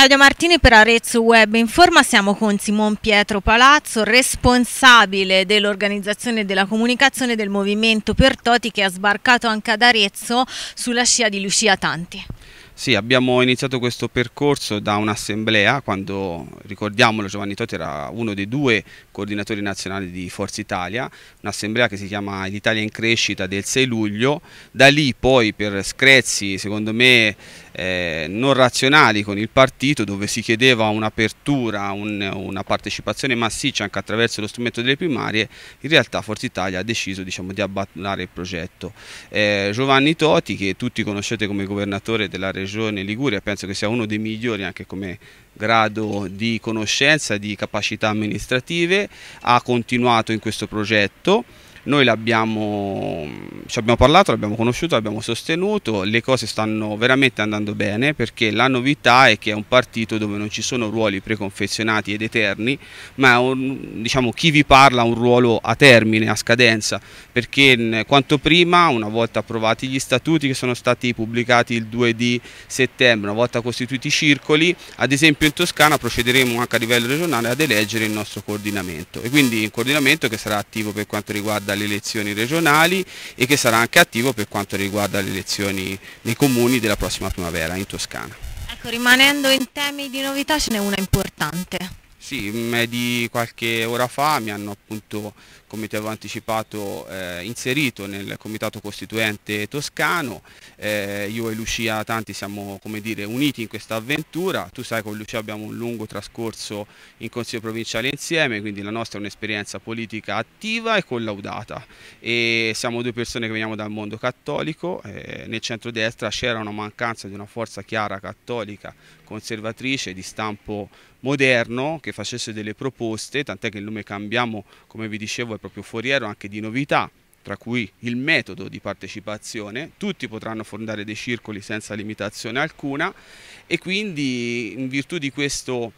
Claudia Martini per Arezzo Web Informa, siamo con Simon Pietro Palazzo, responsabile dell'organizzazione e della comunicazione del movimento per Toti che ha sbarcato anche ad Arezzo sulla scia di Lucia Tanti. Sì, abbiamo iniziato questo percorso da un'assemblea quando, ricordiamolo, Giovanni Totti era uno dei due coordinatori nazionali di Forza Italia, un'assemblea che si chiama L'Italia in crescita del 6 luglio, da lì poi per screzzi, secondo me eh, non razionali con il partito dove si chiedeva un'apertura, un, una partecipazione massiccia anche attraverso lo strumento delle primarie, in realtà Forza Italia ha deciso diciamo, di abbandonare il progetto. Eh, Giovanni Toti, che tutti conoscete come governatore della regione Liguria, penso che sia uno dei migliori anche come grado di conoscenza, di capacità amministrative, ha continuato in questo progetto noi l'abbiamo, ci abbiamo parlato, l'abbiamo conosciuto, l'abbiamo sostenuto, le cose stanno veramente andando bene perché la novità è che è un partito dove non ci sono ruoli preconfezionati ed eterni, ma un, diciamo, chi vi parla ha un ruolo a termine, a scadenza, perché quanto prima, una volta approvati gli statuti che sono stati pubblicati il 2 di settembre, una volta costituiti i circoli, ad esempio in Toscana procederemo anche a livello regionale ad eleggere il nostro coordinamento e quindi un coordinamento che sarà attivo per quanto riguarda riguarda le elezioni regionali e che sarà anche attivo per quanto riguarda le elezioni nei comuni della prossima primavera in Toscana. Ecco, rimanendo in temi di novità ce n'è una importante. Sì, mm, di qualche ora fa mi hanno appunto come ti avevo anticipato, eh, inserito nel comitato costituente toscano. Eh, io e Lucia Tanti siamo dire, uniti in questa avventura. Tu sai che con Lucia abbiamo un lungo trascorso in Consiglio provinciale insieme, quindi la nostra è un'esperienza politica attiva e collaudata. E siamo due persone che veniamo dal mondo cattolico. Eh, nel centrodestra c'era una mancanza di una forza chiara cattolica, conservatrice, di stampo moderno, che facesse delle proposte, tant'è che il nome Cambiamo, come vi dicevo, è proprio foriero anche di novità, tra cui il metodo di partecipazione, tutti potranno fondare dei circoli senza limitazione alcuna e quindi in virtù di questo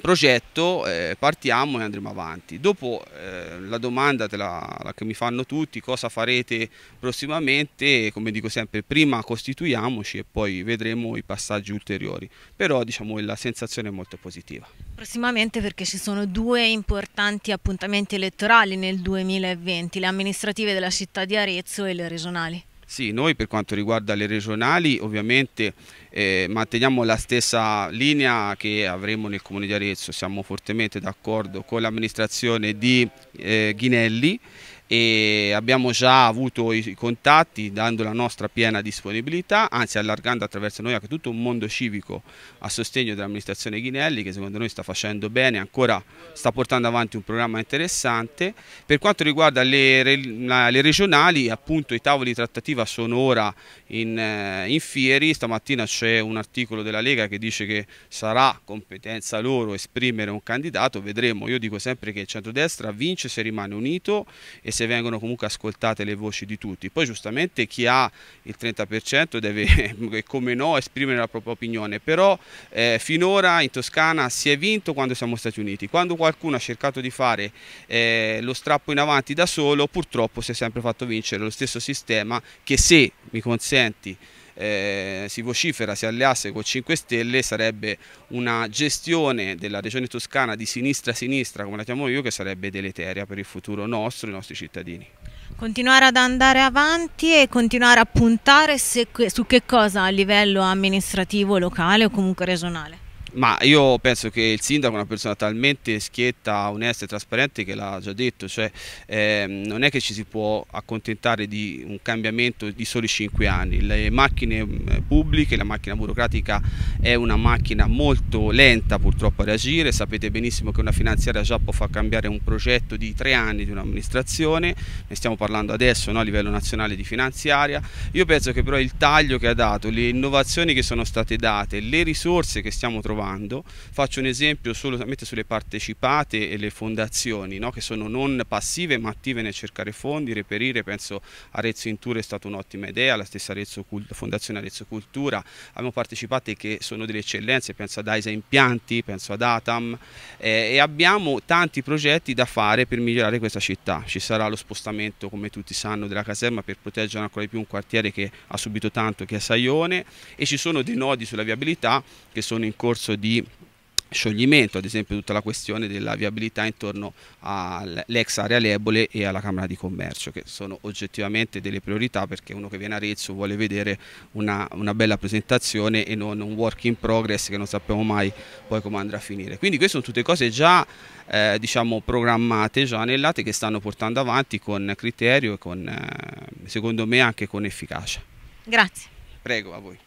progetto, eh, partiamo e andremo avanti. Dopo eh, la domanda la, la che mi fanno tutti, cosa farete prossimamente, come dico sempre, prima costituiamoci e poi vedremo i passaggi ulteriori, però diciamo la sensazione è molto positiva. Prossimamente perché ci sono due importanti appuntamenti elettorali nel 2020, le amministrative della città di Arezzo e le regionali. Sì, noi per quanto riguarda le regionali ovviamente eh, manteniamo la stessa linea che avremo nel Comune di Arezzo, siamo fortemente d'accordo con l'amministrazione di eh, Ghinelli e abbiamo già avuto i contatti dando la nostra piena disponibilità, anzi allargando attraverso noi anche tutto un mondo civico a sostegno dell'amministrazione Ghinelli che secondo noi sta facendo bene, ancora sta portando avanti un programma interessante. Per quanto riguarda le, le regionali, appunto i tavoli di trattativa sono ora in, eh, in fieri, stamattina c'è un articolo della Lega che dice che sarà competenza loro esprimere un candidato, vedremo, io dico sempre che il centrodestra vince se rimane unito e se vengono comunque ascoltate le voci di tutti. Poi giustamente chi ha il 30% deve, come no, esprimere la propria opinione, però eh, finora in Toscana si è vinto quando siamo stati uniti, quando qualcuno ha cercato di fare eh, lo strappo in avanti da solo purtroppo si è sempre fatto vincere lo stesso sistema che se mi consenti eh, si vocifera si alleasse con 5 Stelle sarebbe una gestione della regione toscana di sinistra a sinistra, come la chiamo io, che sarebbe deleteria per il futuro nostro i nostri cittadini. Continuare ad andare avanti e continuare a puntare se, su che cosa a livello amministrativo locale o comunque regionale? Ma io penso che il sindaco è una persona talmente schietta, onesta e trasparente che l'ha già detto, cioè eh, non è che ci si può accontentare di un cambiamento di soli 5 anni, le macchine mm, pubbliche, la macchina burocratica è una macchina molto lenta purtroppo a reagire, sapete benissimo che una finanziaria già può far cambiare un progetto di 3 anni di un'amministrazione, ne stiamo parlando adesso no, a livello nazionale di finanziaria, io penso che però il taglio che ha dato, le innovazioni che sono state date, le risorse che stiamo trovando, quando. Faccio un esempio solamente sulle partecipate e le fondazioni, no? che sono non passive ma attive nel cercare fondi, reperire, penso Arezzo in Tour è stata un'ottima idea, la stessa Arezzo Fondazione Arezzo Cultura, abbiamo partecipate che sono delle eccellenze, penso ad AISA Impianti, penso ad Atam eh, e abbiamo tanti progetti da fare per migliorare questa città. Ci sarà lo spostamento, come tutti sanno, della caserma per proteggere ancora di più un quartiere che ha subito tanto, che è Saione e ci sono dei nodi sulla viabilità che sono in corso processo di scioglimento, ad esempio tutta la questione della viabilità intorno all'ex area lebole e alla Camera di Commercio, che sono oggettivamente delle priorità perché uno che viene a Arezzo vuole vedere una, una bella presentazione e non un work in progress che non sappiamo mai poi come andrà a finire. Quindi queste sono tutte cose già eh, diciamo programmate, già anellate che stanno portando avanti con criterio e con, eh, secondo me anche con efficacia. Grazie. Prego a voi.